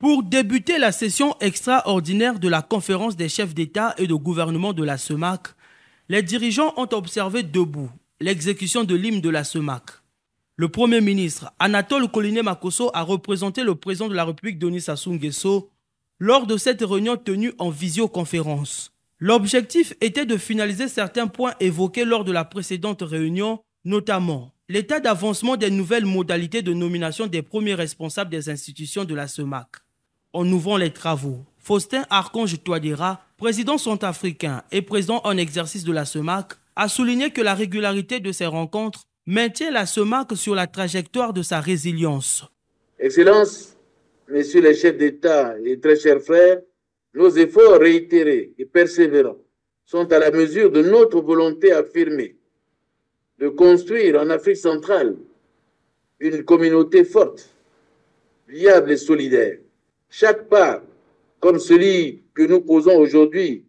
Pour débuter la session extraordinaire de la conférence des chefs d'État et de gouvernement de la SEMAC, les dirigeants ont observé debout l'exécution de l'hymne de la SEMAC. Le Premier ministre Anatole colinet Makoso a représenté le président de la République Denis Sassou Nguesso lors de cette réunion tenue en visioconférence. L'objectif était de finaliser certains points évoqués lors de la précédente réunion, notamment l'état d'avancement des nouvelles modalités de nomination des premiers responsables des institutions de la SEMAC en ouvrant les travaux. Faustin Archange Touadéra, président centrafricain et président en exercice de la SEMAC, a souligné que la régularité de ces rencontres maintient la SEMAC sur la trajectoire de sa résilience. Excellences, messieurs les chefs d'État et très chers frères, nos efforts réitérés et persévérants sont à la mesure de notre volonté affirmée de construire en Afrique centrale une communauté forte, viable et solidaire chaque pas, comme celui que nous posons aujourd'hui,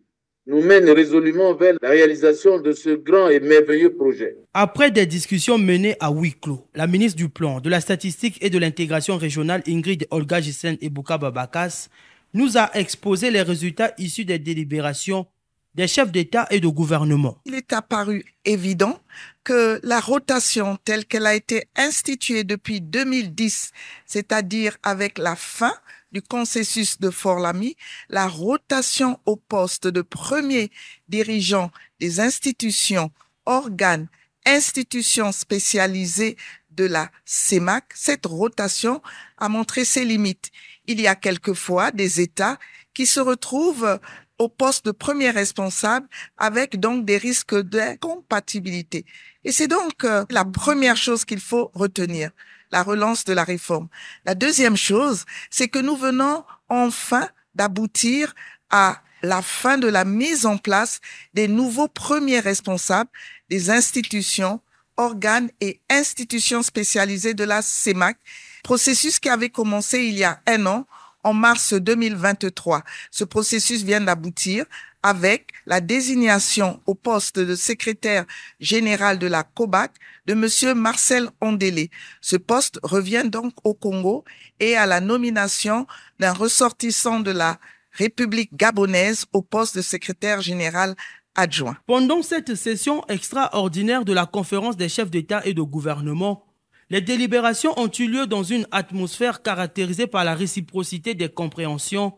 nous mène résolument vers la réalisation de ce grand et merveilleux projet. Après des discussions menées à huis clos, la ministre du Plan, de la Statistique et de l'Intégration régionale, Ingrid Olga Gissen et Bouka Babakas, nous a exposé les résultats issus des délibérations des chefs d'État et de gouvernement. Il est apparu évident que la rotation telle qu'elle a été instituée depuis 2010, c'est-à-dire avec la fin du consensus de Fort-Lamy, la rotation au poste de premier dirigeant des institutions, organes, institutions spécialisées de la CEMAC, cette rotation a montré ses limites. Il y a quelquefois des États qui se retrouvent au poste de premier responsable avec donc des risques d'incompatibilité. Et c'est donc euh, la première chose qu'il faut retenir, la relance de la réforme. La deuxième chose, c'est que nous venons enfin d'aboutir à la fin de la mise en place des nouveaux premiers responsables des institutions, organes et institutions spécialisées de la CEMAC, processus qui avait commencé il y a un an en mars 2023. Ce processus vient d'aboutir avec la désignation au poste de secrétaire général de la COBAC de Monsieur Marcel Ondélé. Ce poste revient donc au Congo et à la nomination d'un ressortissant de la République gabonaise au poste de secrétaire général adjoint. Pendant cette session extraordinaire de la conférence des chefs d'État et de gouvernement, les délibérations ont eu lieu dans une atmosphère caractérisée par la réciprocité des compréhensions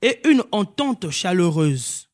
et une entente chaleureuse.